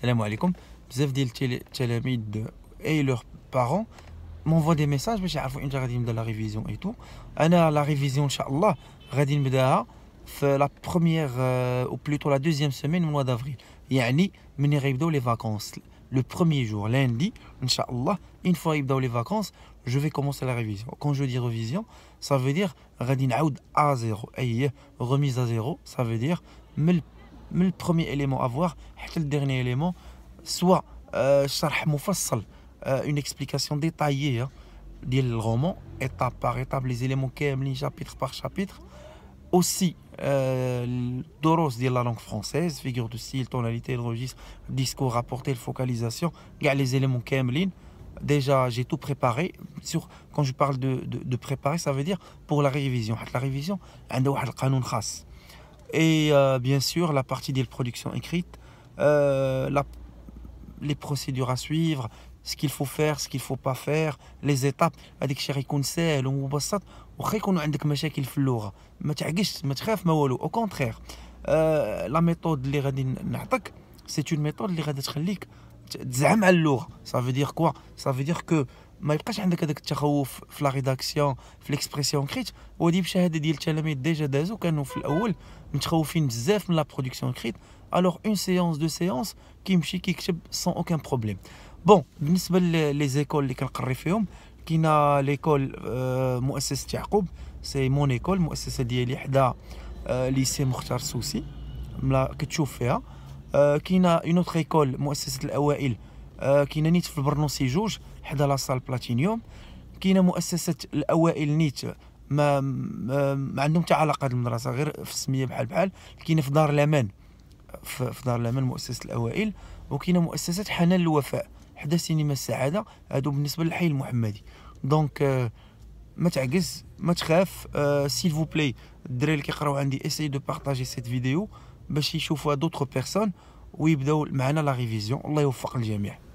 salam alaikum, Zafdil Tchalamid et leurs parents m'envoient des messages mais j'ai à faire de la révision et tout la révision inchallah radin beda la première euh, ou plutôt la deuxième semaine du mois d'avril yani y a ni les vacances le premier jour lundi inchallah, une fois ibda les vacances je vais commencer la révision quand je dis révision ça veut dire Aoud à zéro et remise à zéro ça veut dire mais le premier élément à voir, le dernier élément. Soit, une explication détaillée du roman, étape par étape, les éléments Kemlin, chapitre par chapitre. Aussi, Doros, la langue française, figure de style, tonalité, le registre, discours, rapporté, focalisation. Il les éléments Kemlin. Déjà, j'ai tout préparé. Quand je parle de préparer, ça veut dire pour la révision. La révision, c'est le et euh, bien sûr la partie des productions écrites, euh, la, les procédures à suivre, ce qu'il faut faire, ce qu'il ne faut pas faire, les étapes. Avec Chéri Kounsel, ou pas ça. On sait qu'on a un des qui le floue. Mais tu as gâché, mais tu rêves, mais au contraire. Euh, la méthode de l'Iradin c'est une méthode de l'Iradin Khalik. Ça veut dire quoi Ça veut dire que ما يبقاش عندك هذاك التخوف في لا ريداكسيون في ليكسبرسيون كريت ودي بشهاده ديال التلاميذ ديجا دازو كانوا في الاول متخوفين بزاف من لا برودكسيون كريت الوغ اون سيونس دو سيونس كيمشي كيكتب سون اوكان بروبليم بون بالنسبه لي زيكول اللي كنقري فيهم كاينه ليكول euh, مؤسسه يعقوب سي مون ايكول المؤسسه ديالي حدا ليسي euh, مختار سوسي كتشوف فيها euh, كاينه اون اوتر ايكول مؤسسه الاوائل آه، كاينه نيت في البرنوسي جوج حدا لاصال بلاتينيوم كاينه مؤسسه الاوائل نيت ما ما عندهم حتى علاقه هاد المدرسه غير في السميه بحال بحال كاينه في دار الامان في دار الامان مؤسسه الاوائل وكاينه مؤسسه حنان الوفاء حدا سينما السعاده هادو بالنسبه للحي المحمدي دونك آه، ما تعجز ما تخاف سيل فو بلاي الدراري اللي كيقراو عندي اسي دو بارطاجي سيت فيديو باش يشوفوها دوطخ بيرسون ويبداو معنا لا ريفيزيون الله يوفق الجميع